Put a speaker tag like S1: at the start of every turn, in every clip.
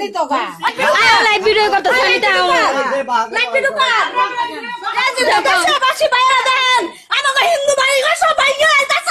S1: live video गर्दा सरिता हो live video गर्दा बासी बाहिर दान आमाको हिन्दू भाइ कसो भाइ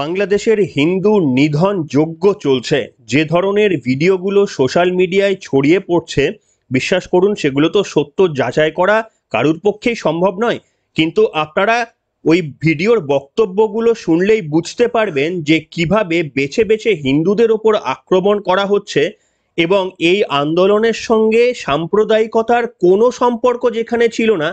S2: বাংলাদেশের হিন্দু নিধন যোগ্য চলছে যে ধরনের ভিডিওগুলো সোশ্যাল মিডিয়ায় ছড়িয়ে পড়ছে বিশ্বাস করুন সেগুলো তো সত্য যাচাই করা কারুর পক্ষেই সম্ভব নয় কিন্তু আপনারা ওই ভিডিওর বক্তব্যগুলো শুনলেই বুঝতে পারবেন যে কিভাবে বেছে বেছে হিন্দুদের ওপর আক্রমণ করা হচ্ছে এবং এই আন্দোলনের সঙ্গে সাম্প্রদায়িকতার কোনো সম্পর্ক যেখানে ছিল না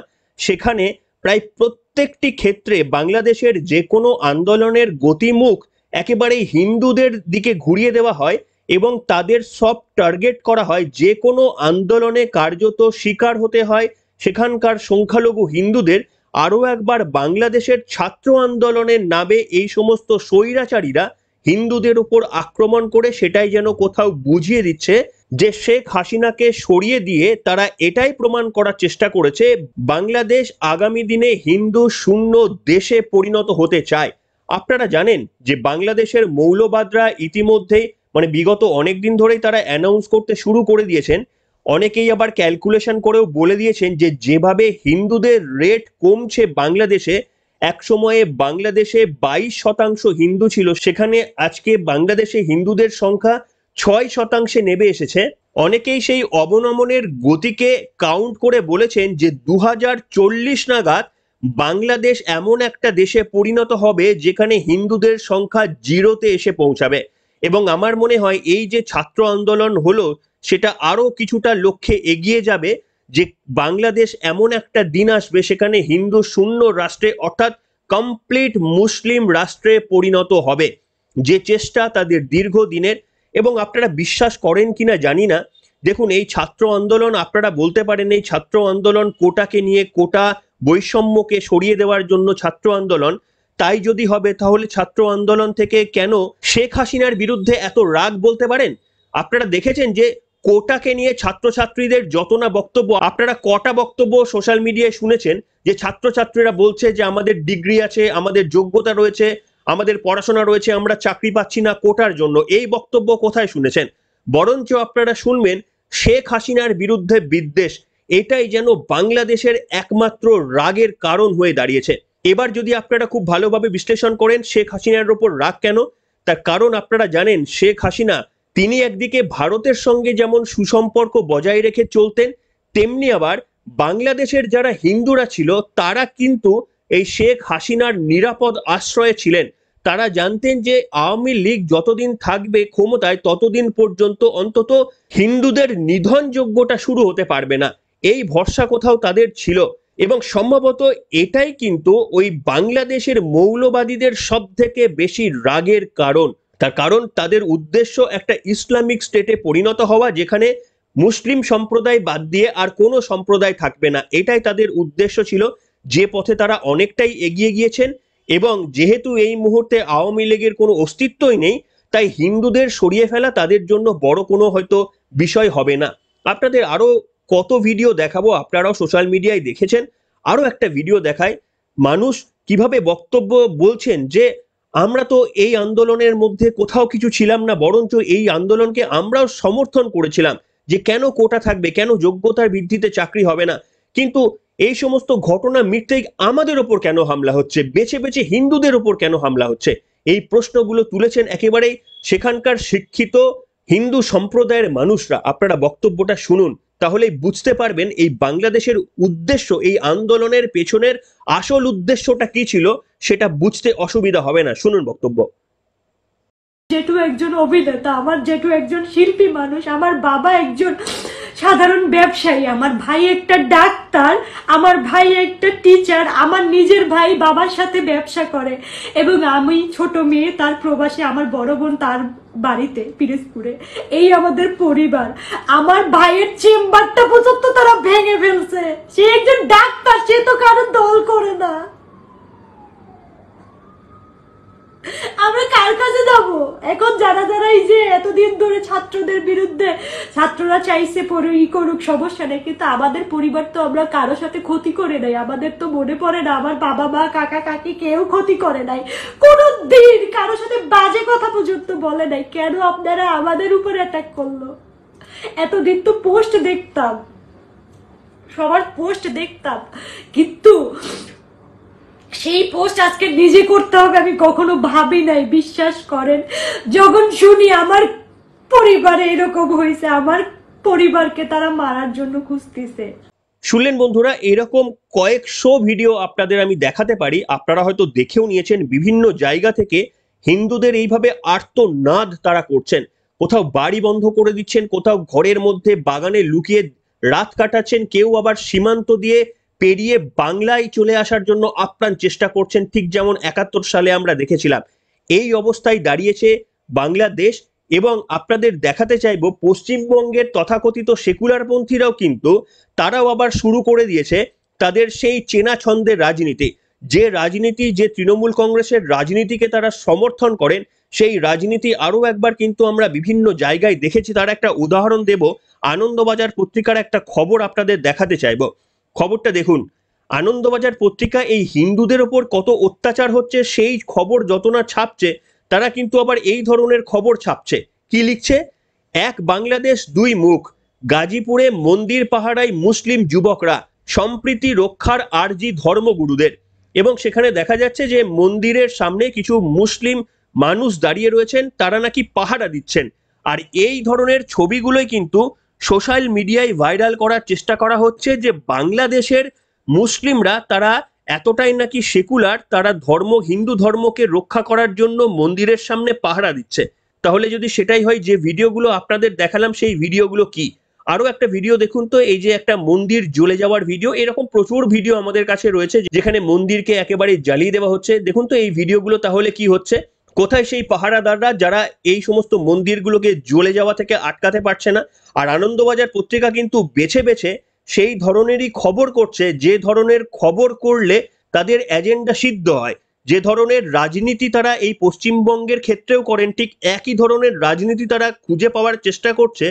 S2: সেখানে প্রায় প্রত্যেকটি ক্ষেত্রে বাংলাদেশের যে কোনো আন্দোলনের গতিমুখ একেবারেই হিন্দুদের দিকে ঘুরিয়ে দেওয়া হয় এবং তাদের সব টার্গেট করা হয় যে কোনো আন্দোলনে কার্যত শিকার হতে হয় সেখানকার সংখ্যালঘু হিন্দুদের আরও একবার বাংলাদেশের ছাত্র আন্দোলনের নামে এই সমস্ত স্বৈরাচারীরা হিন্দুদের উপর আক্রমণ করে সেটাই যেন কোথাও বুঝিয়ে দিচ্ছে যে শেখ হাসিনাকে সরিয়ে দিয়ে তারা এটাই প্রমাণ করার চেষ্টা করেছে বাংলাদেশ আগামী দিনে হিন্দু শূন্য দেশে পরিণত হতে চায় আপনারা জানেন যে বাংলাদেশের মৌলবাদরা ইতিমধ্যে মানে বিগত অনেক দিন ধরেই তারা অ্যানাউন্স করতে শুরু করে দিয়েছেন অনেকেই আবার ক্যালকুলেশন করেও বলে দিয়েছেন যে যেভাবে হিন্দুদের রেট কমছে বাংলাদেশে এক সময়ে বাংলাদেশে বাইশ শতাংশ হিন্দু ছিল সেখানে আজকে বাংলাদেশে হিন্দুদের সংখ্যা ছয় শতাংশে নেমে এসেছে অনেকেই সেই অবনমনের গতিকে কাউন্ট করে বলেছেন যে দু নাগাদ বাংলাদেশ এমন একটা দেশে পরিণত হবে যেখানে হিন্দুদের সংখ্যা জিরোতে এসে পৌঁছাবে এবং আমার মনে হয় এই যে ছাত্র আন্দোলন হলো সেটা আরও কিছুটা লক্ষ্যে এগিয়ে যাবে যে বাংলাদেশ এমন একটা দিন আসবে সেখানে হিন্দু শূন্য রাষ্ট্রে অর্থাৎ কমপ্লিট মুসলিম রাষ্ট্রে পরিণত হবে যে চেষ্টা তাদের দীর্ঘদিনের এবং আপনারা বিশ্বাস করেন কি না জানি না দেখুন এই ছাত্র আন্দোলন আপনারা বলতে পারেন এই ছাত্র আন্দোলন কোটাকে নিয়ে কোটা বৈষম্যকে সরিয়ে দেওয়ার জন্য ছাত্র আন্দোলন তাই যদি হবে তাহলে ছাত্র আন্দোলন থেকে কেন শেখ হাসিনার বিরুদ্ধে এত রাগ বলতে পারেন আপনারা দেখেছেন যে কোটাকে নিয়ে ছাত্রছাত্রীদের যত না বক্তব্য আপনারা কটা বক্তব্য সোশ্যাল মিডিয়ায় শুনেছেন যে ছাত্রছাত্রীরা বলছে যে আমাদের ডিগ্রি আছে আমাদের যোগ্যতা রয়েছে আমাদের পড়াশোনা রয়েছে আমরা চাকরি পাচ্ছি না কোটার জন্য এই বক্তব্য কোথায় শুনেছেন বরঞ্চ আপনারা শুনবেন শেখ হাসিনার বিরুদ্ধে বিদ্বেষ এটাই যেন বাংলাদেশের একমাত্র রাগের কারণ হয়ে দাঁড়িয়েছে এবার যদি আপনারা খুব ভালোভাবে বিশ্লেষণ করেন শেখ হাসিনার ওপর রাগ কেন তার কারণ আপনারা জানেন শেখ হাসিনা তিনি একদিকে ভারতের সঙ্গে যেমন সুসম্পর্ক বজায় রেখে চলতেন তেমনি আবার বাংলাদেশের যারা হিন্দুরা ছিল তারা কিন্তু এই শেখ হাসিনার নিরাপদ আশ্রয়ে ছিলেন তারা জানতেন যে আওয়ামী লীগ যতদিন থাকবে ক্ষমতায় ততদিন পর্যন্ত অন্তত হিন্দুদের নিধন যোগ্যটা শুরু হতে পারবে না এই ভরসা কোথাও তাদের ছিল এবং সম্ভবত এটাই কিন্তু ওই বাংলাদেশের মৌলবাদীদের সব থেকে বেশি রাগের কারণ তার কারণ তাদের উদ্দেশ্য একটা ইসলামিক স্টেটে পরিণত হওয়া যেখানে মুসলিম সম্প্রদায় বাদ দিয়ে আর কোনো সম্প্রদায় থাকবে না এটাই তাদের উদ্দেশ্য ছিল যে পথে তারা অনেকটাই এগিয়ে গিয়েছেন এবং যেহেতু এই মুহূর্তে আওয়ামী লীগের কোনো অস্তিত্বই নেই তাই হিন্দুদের সরিয়ে ফেলা তাদের জন্য বড় কোনো হয়তো বিষয় হবে না আপনাদের আরও কত ভিডিও দেখাবো আপনারাও সোশ্যাল মিডিয়ায় দেখেছেন আরও একটা ভিডিও দেখায় মানুষ কিভাবে বক্তব্য বলছেন যে আমরা তো এই আন্দোলনের মধ্যে কোথাও কিছু ছিলাম না বরঞ্চ এই আন্দোলনকে আমরাও সমর্থন করেছিলাম যে কেন কোটা থাকবে কেন যোগ্যতার বৃদ্ধিতে চাকরি হবে না কিন্তু এই সমস্ত ঘটনা মিটতেই আমাদের ওপর কেন হামলা হচ্ছে বেছে বেছে হিন্দুদের ওপর কেন হামলা হচ্ছে এই প্রশ্নগুলো তুলেছেন একেবারে সেখানকার শিক্ষিত হিন্দু সম্প্রদায়ের মানুষরা আপনারা বক্তব্যটা শুনুন তাহলে বুঝতে পারবেন এই বাংলাদেশের উদ্দেশ্য এই আন্দোলনের পেছনের আসল উদ্দেশ্যটা কি ছিল সেটা বুঝতে অসুবিধা হবে না শুনুন বক্তব্য
S1: জেঠু একজন অভিনেতা আমার জেঠু একজন শিল্পী মানুষ আমার বাবা একজন সাধারণ ব্যবসায়ী আমার ভাই একটা ডাক্তার আমার ভাই একটা টিচার আমার নিজের ভাই বাবার সাথে ব্যবসা করে এবং আমি ছোট মেয়ে তার প্রবাসে আমার বড় বোন তার বাড়িতে পিরোজপুরে এই আমাদের পরিবার আমার ভাইয়ের চেম্বারটা পর্যন্ত তারা ভেঙে ফেলছে সে একজন ডাক্তার সে তো কারো দল করে না আমরা কার কাছে যাব এখন যারা যারা এই যে এতদিন ধরে ছাত্রদের বিরুদ্ধে ছাত্ররা চাইছে ই করুক সমস্যা নেই কিন্তু আমাদের পরিবার তো আমরা কারো সাথে ক্ষতি করে নাই আমাদের তো মনে পড়ে না আমার বাবা মা কাকা কাকি কেউ ক্ষতি করে নাই কোনো দিন কারো সাথে বাজে কথা পর্যন্ত বলে নাই কেন আপনারা আমাদের উপরে অ্যাটাক করলো এতদিন তো পোস্ট দেখতাম সবার পোস্ট দেখতাম কিন্তু সেই পোস্ট আজকে নিজে করতে হবে আমি কখনো ভাবি নাই বিশ্বাস করেন যখন শুনি আমার পরিবারে এরকম হয়েছে আমার পরিবারকে তারা মারার জন্য খুঁজতেছে
S2: শুনলেন বন্ধুরা এরকম কয়েকশো ভিডিও আপনাদের আমি দেখাতে পারি আপনারা হয়তো দেখেও নিয়েছেন বিভিন্ন জায়গা থেকে হিন্দুদের এইভাবে আর্তনাদ তারা করছেন কোথাও বাড়ি বন্ধ করে দিচ্ছেন কোথাও ঘরের মধ্যে বাগানে লুকিয়ে রাত কাটাচ্ছেন কেউ আবার সীমান্ত দিয়ে পেরিয়ে বাংলায় চলে আসার জন্য আপ্রাণ চেষ্টা করছেন ঠিক যেমন একাত্তর সালে আমরা দেখেছিলাম এই অবস্থায় দাঁড়িয়েছে বাংলাদেশ এবং আপনাদের দেখাতে চাইব পশ্চিমবঙ্গের তথাকথিত সেকুলারপন্থীরাও কিন্তু তারাও আবার শুরু করে দিয়েছে তাদের সেই চেনা ছন্দের রাজনীতি যে রাজনীতি যে তৃণমূল কংগ্রেসের রাজনীতিকে তারা সমর্থন করেন সেই রাজনীতি আরও একবার কিন্তু আমরা বিভিন্ন জায়গায় দেখেছি তার একটা উদাহরণ দেব আনন্দবাজার পত্রিকার একটা খবর আপনাদের দেখাতে চাইব খবরটা দেখুন আনন্দবাজার পত্রিকা এই হিন্দুদের ওপর কত অত্যাচার হচ্ছে সেই খবর যত না ছাপছে তারা কিন্তু আবার এই ধরনের খবর ছাপছে কি লিখছে এক বাংলাদেশ দুই মুখ গাজীপুরে মন্দির পাহারায় মুসলিম যুবকরা সম্প্রীতি রক্ষার আরজি ধর্মগুরুদের এবং সেখানে দেখা যাচ্ছে যে মন্দিরের সামনে কিছু মুসলিম মানুষ দাঁড়িয়ে রয়েছেন তারা নাকি পাহারা দিচ্ছেন আর এই ধরনের ছবিগুলোই কিন্তু সোশ্যাল মিডিয়ায় ভাইরাল করার চেষ্টা করা হচ্ছে যে বাংলাদেশের মুসলিমরা তারা এতটাই নাকি সেকুলার তারা ধর্ম হিন্দু ধর্মকে রক্ষা করার জন্য মন্দিরের সামনে পাহারা দিচ্ছে তাহলে যদি সেটাই হয় যে ভিডিওগুলো আপনাদের দেখালাম সেই ভিডিওগুলো কি আরও একটা ভিডিও দেখুন তো এই যে একটা মন্দির জ্বলে যাওয়ার ভিডিও এরকম প্রচুর ভিডিও আমাদের কাছে রয়েছে যেখানে মন্দিরকে একেবারে জ্বালিয়ে দেওয়া হচ্ছে দেখুন তো এই ভিডিওগুলো তাহলে কি হচ্ছে কোথায় সেই পাহারাদাররা যারা এই সমস্ত মন্দিরগুলোকে জ্বলে যাওয়া থেকে আটকাতে পারছে না আর আনন্দবাজার পত্রিকা কিন্তু বেছে বেছে সেই ধরনেরই খবর করছে যে ধরনের খবর করলে তাদের এজেন্ডা সিদ্ধ হয় যে ধরনের রাজনীতি তারা এই পশ্চিমবঙ্গের ক্ষেত্রেও করেন ঠিক একই ধরনের রাজনীতি তারা খুঁজে পাওয়ার চেষ্টা করছে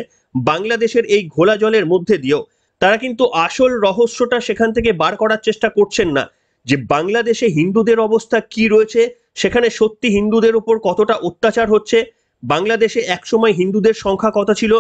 S2: বাংলাদেশের এই ঘোলা জলের মধ্যে দিয়েও তারা কিন্তু আসল রহস্যটা সেখান থেকে বার করার চেষ্টা করছেন না যে বাংলাদেশে হিন্দুদের অবস্থা কি রয়েছে সেখানে সত্যি হিন্দুদের উপর কতটা অত্যাচার হচ্ছে বাংলাদেশে একসময় হিন্দুদের সংখ্যা কত ছিল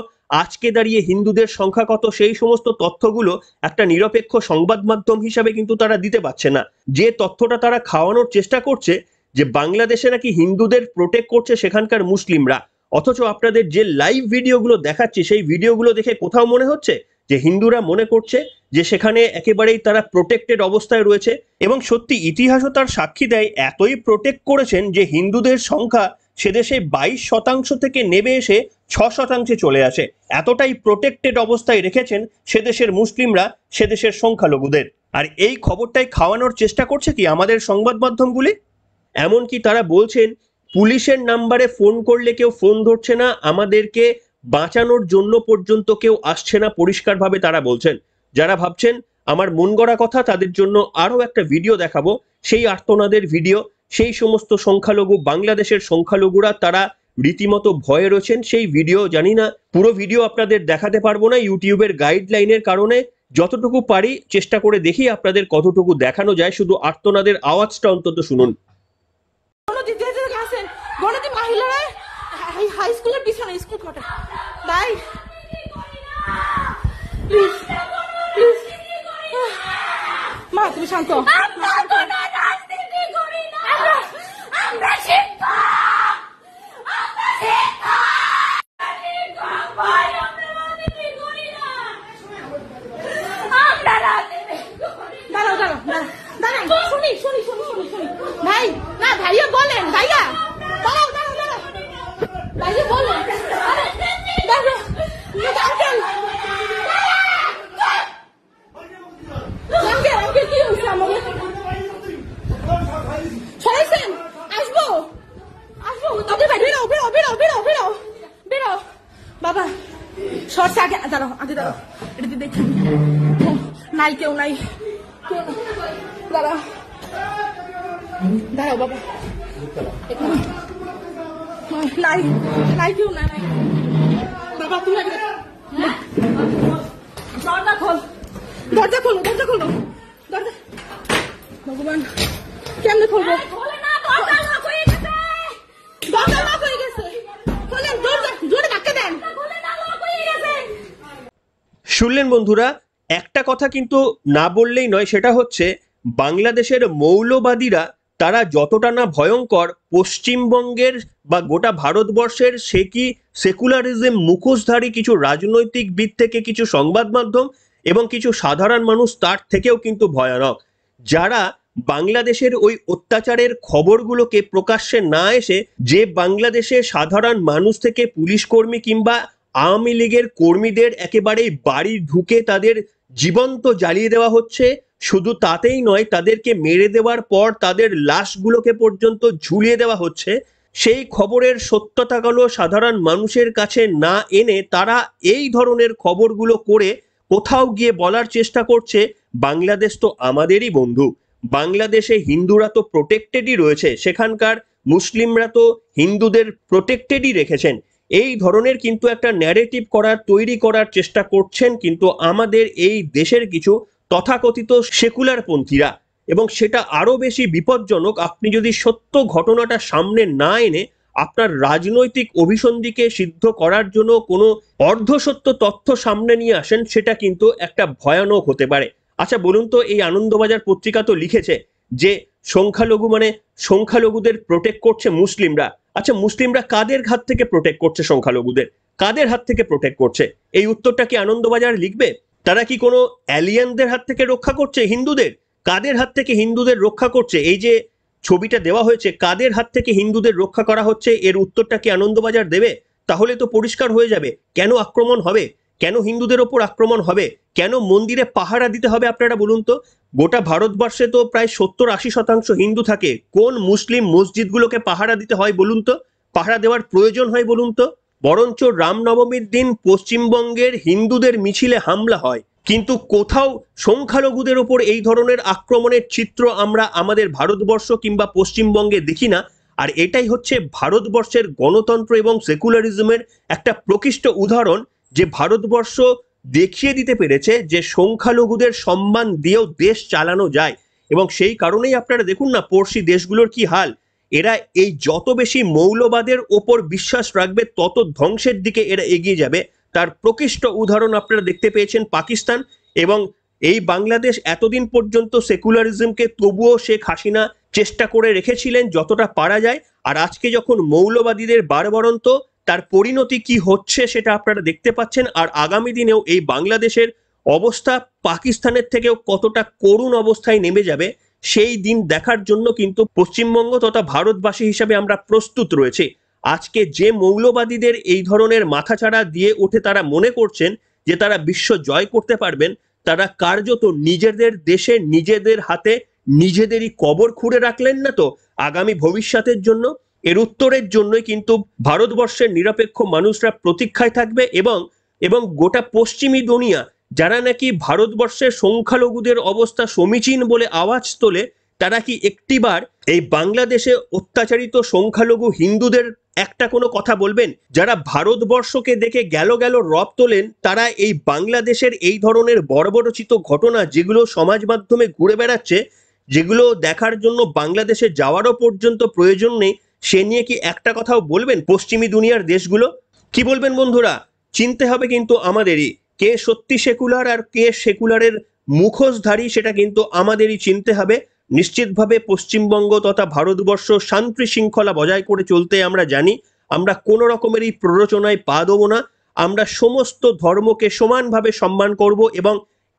S2: আজকে দাঁড়িয়ে হিন্দুদের সংখ্যা কত সেই সমস্ত তথ্যগুলো একটা নিরপেক্ষ সংবাদ মাধ্যম হিসাবে কিন্তু তারা দিতে পারছে না যে তথ্যটা তারা খাওয়ানোর চেষ্টা করছে যে বাংলাদেশে নাকি হিন্দুদের প্রোটেক্ট করছে সেখানকার মুসলিমরা অথচ আপনাদের যে লাইভ ভিডিওগুলো দেখাচ্ছি সেই ভিডিওগুলো দেখে কোথাও মনে হচ্ছে যে হিন্দুরা মনে করছে যে সেখানে একেবারেই তারা প্রোটেক্টেড অবস্থায় রয়েছে এবং সত্যি ইতিহাসও তার সাক্ষী দেয় এতই প্রোটেক্ট করেছেন যে হিন্দুদের সংখ্যা সেদেশে বাইশ শতাংশ থেকে নেমে এসে ছ শতাংশে চলে আসে এতটাই প্রোটেক্টেড অবস্থায় রেখেছেন সেদেশের মুসলিমরা সেদেশের সংখ্যালঘুদের আর এই খবরটাই খাওয়ানোর চেষ্টা করছে কি আমাদের সংবাদ মাধ্যমগুলি এমনকি তারা বলছেন পুলিশের নাম্বারে ফোন করলে কেউ ফোন ধরছে না আমাদেরকে বাঁচানোর জন্য পর্যন্ত কেউ আসছে না পরিষ্কারভাবে তারা বলছেন যারা ভাবছেন আমার মন গড়া কথা তাদের জন্য আরও একটা ভিডিও দেখাবো সেই আর্তনাদের ভিডিও সেই সমস্ত সংখ্যালঘু বাংলাদেশের সংখ্যালঘুরা তারা রীতিমতো ভয়ে রয়েছেন সেই ভিডিও জানি না পুরো ভিডিও আপনাদের দেখাতে পারবো না ইউটিউবের গাইডলাইনের কারণে যতটুকু পারি চেষ্টা করে দেখি আপনাদের কতটুকু দেখানো যায় শুধু আর্তনাদের আওয়াজটা অন্তত শুনুন
S1: মা তুমি শান্ত দাঁড়াও আগে দাঁড়াও এটা দেখি নাই কেউ নাই দাঁড়াও দাঁড়াও বাবা নাই নাই কেউ নাই বাবা তুমি দরজা খোল দরজা খোলো দরজা খোলো দরজা ভগবান কেমনে খুলবো
S2: শুনলেন বন্ধুরা একটা কথা কিন্তু না বললেই নয় সেটা হচ্ছে বাংলাদেশের মৌলবাদীরা তারা যতটা না ভয়ঙ্কর পশ্চিমবঙ্গের বা গোটা ভারতবর্ষের সে কি সেকুলারিজম মুখোশধারী কিছু রাজনৈতিক বিদ থেকে কিছু সংবাদ মাধ্যম এবং কিছু সাধারণ মানুষ তার থেকেও কিন্তু ভয়ানক যারা বাংলাদেশের ওই অত্যাচারের খবরগুলোকে প্রকাশ্যে না এসে যে বাংলাদেশে সাধারণ মানুষ থেকে পুলিশ কর্মী কিংবা আওয়ামী লীগের কর্মীদের একেবারেই বাড়ি ঢুকে তাদের জীবন্ত জ্বালিয়ে দেওয়া হচ্ছে শুধু তাতেই নয় তাদেরকে মেরে দেওয়ার পর তাদের লাশগুলোকে পর্যন্ত ঝুলিয়ে দেওয়া হচ্ছে সেই খবরের সত্যতাগুলো সাধারণ মানুষের কাছে না এনে তারা এই ধরনের খবরগুলো করে কোথাও গিয়ে বলার চেষ্টা করছে বাংলাদেশ তো আমাদেরই বন্ধু বাংলাদেশে হিন্দুরা তো প্রোটেক্টেডই রয়েছে সেখানকার মুসলিমরা তো হিন্দুদের প্রোটেক্টেডই রেখেছেন এই ধরনের কিন্তু একটা ন্যারেটিভ করার তৈরি করার চেষ্টা করছেন কিন্তু আমাদের এই দেশের কিছু তথাকথিত সেকুলার পন্থীরা এবং সেটা আরও বেশি বিপজ্জনক আপনি যদি সত্য ঘটনাটা সামনে না এনে আপনার রাজনৈতিক অভিসন্ধিকে সিদ্ধ করার জন্য কোনো অর্ধসত্য তথ্য সামনে নিয়ে আসেন সেটা কিন্তু একটা ভয়ানক হতে পারে আচ্ছা বলুন তো এই আনন্দবাজার পত্রিকা তো লিখেছে যে সংখ্যালঘু মানে সংখ্যালঘুদের প্রোটেক্ট করছে মুসলিমরা আচ্ছা মুসলিমরা কাদের হাত থেকে প্রোটেক্ট করছে সংখ্যালঘুদের কাদের হাত থেকে প্রোটেক্ট করছে এই উত্তরটা কি আনন্দবাজার লিখবে তারা কি কোনো অ্যালিয়ানদের হাত থেকে রক্ষা করছে হিন্দুদের কাদের হাত থেকে হিন্দুদের রক্ষা করছে এই যে ছবিটা দেওয়া হয়েছে কাদের হাত থেকে হিন্দুদের রক্ষা করা হচ্ছে এর উত্তরটা কি আনন্দবাজার দেবে তাহলে তো পরিষ্কার হয়ে যাবে কেন আক্রমণ হবে কেন হিন্দুদের ওপর আক্রমণ হবে কেন মন্দিরে পাহারা দিতে হবে আপনারা বলুন তো গোটা ভারতবর্ষে তো প্রায় সত্তর আশি শতাংশ হিন্দু থাকে কোন মুসলিম মসজিদগুলোকে পাহারা দিতে হয় বলুন তো পাহারা দেওয়ার প্রয়োজন হয় বলুন তো বরঞ্চ রামনবমীর দিন পশ্চিমবঙ্গের হিন্দুদের মিছিলে হামলা হয় কিন্তু কোথাও সংখ্যালঘুদের ওপর এই ধরনের আক্রমণের চিত্র আমরা আমাদের ভারতবর্ষ কিংবা পশ্চিমবঙ্গে দেখি না আর এটাই হচ্ছে ভারতবর্ষের গণতন্ত্র এবং সেকুলারিজমের একটা প্রকৃষ্ট উদাহরণ যে ভারতবর্ষ দেখিয়ে দিতে পেরেছে যে সংখ্যালঘুদের সম্মান দিয়েও দেশ চালানো যায় এবং সেই কারণেই আপনারা দেখুন না পড়শি দেশগুলোর কি হাল এরা এই যত বেশি মৌলবাদের ওপর বিশ্বাস রাখবে তত ধ্বংসের দিকে এরা এগিয়ে যাবে তার প্রকৃষ্ট উদাহরণ আপনারা দেখতে পেয়েছেন পাকিস্তান এবং এই বাংলাদেশ এতদিন পর্যন্ত সেকুলারিজমকে তবুও শেখ হাসিনা চেষ্টা করে রেখেছিলেন যতটা পারা যায় আর আজকে যখন মৌলবাদীদের বারবরন্ত তার পরিণতি কি হচ্ছে সেটা আপনারা দেখতে পাচ্ছেন আর আগামী দিনেও এই বাংলাদেশের অবস্থা পাকিস্তানের থেকেও কতটা করুণ অবস্থায় নেমে যাবে সেই দিন দেখার জন্য কিন্তু পশ্চিমবঙ্গ তথা ভারতবাসী হিসাবে আমরা প্রস্তুত রয়েছে আজকে যে মৌলবাদীদের এই ধরনের মাথাছাড়া দিয়ে উঠে তারা মনে করছেন যে তারা বিশ্ব জয় করতে পারবেন তারা কার্যত নিজেদের দেশে নিজেদের হাতে নিজেদেরই কবর খুঁড়ে রাখলেন না তো আগামী ভবিষ্যতের জন্য এর উত্তরের জন্যই কিন্তু ভারতবর্ষের নিরপেক্ষ মানুষরা প্রতীক্ষায় থাকবে এবং এবং গোটা পশ্চিমী দুনিয়া যারা নাকি ভারতবর্ষের সংখ্যালঘুদের অবস্থা সমীচীন বলে আওয়াজ তোলে তারা কি একটিবার এই বাংলাদেশে অত্যাচারিত সংখ্যালঘু হিন্দুদের একটা কোনো কথা বলবেন যারা ভারতবর্ষকে দেখে গেল গেল রব তোলেন তারা এই বাংলাদেশের এই ধরনের বর্বরচিত ঘটনা যেগুলো সমাজ মাধ্যমে ঘুরে বেড়াচ্ছে যেগুলো দেখার জন্য বাংলাদেশে যাওয়ারও পর্যন্ত প্রয়োজন নেই সে নিয়ে কি একটা কথাও বলবেন পশ্চিমী দুনিয়ার দেশগুলো কি বলবেন বন্ধুরা চিনতে হবে কিন্তু আমাদেরই কে সত্যি সেকুলার আর কে সেকুলারের মুখোশধারী সেটা কিন্তু আমাদেরই চিনতে হবে নিশ্চিতভাবে পশ্চিমবঙ্গ তথা ভারতবর্ষ শান্তি শৃঙ্খলা বজায় করে চলতে আমরা জানি আমরা কোনো রকমেরই প্ররোচনায় পা দেবো না আমরা সমস্ত ধর্মকে সমানভাবে সম্মান করব এবং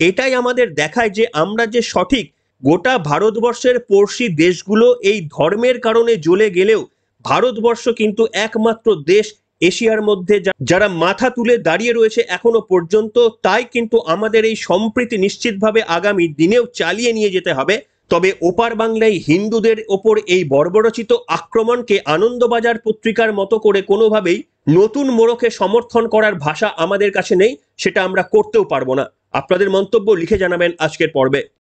S2: এটাই আমাদের দেখায় যে আমরা যে সঠিক গোটা ভারতবর্ষের পড়শি দেশগুলো এই ধর্মের কারণে জ্বলে গেলেও ভারতবর্ষ কিন্তু একমাত্র দেশ এশিয়ার মধ্যে যারা মাথা তুলে দাঁড়িয়ে রয়েছে এখনো পর্যন্ত তাই কিন্তু আমাদের এই সম্প্রীতি নিশ্চিতভাবে আগামী দিনেও চালিয়ে নিয়ে যেতে হবে তবে ওপার বাংলায় হিন্দুদের ওপর এই বর্বরচিত আক্রমণকে আনন্দবাজার পত্রিকার মতো করে কোনোভাবেই নতুন মোড়কে সমর্থন করার ভাষা আমাদের কাছে নেই সেটা আমরা করতেও পারবো না আপনাদের মন্তব্য লিখে জানাবেন আজকের পর্বে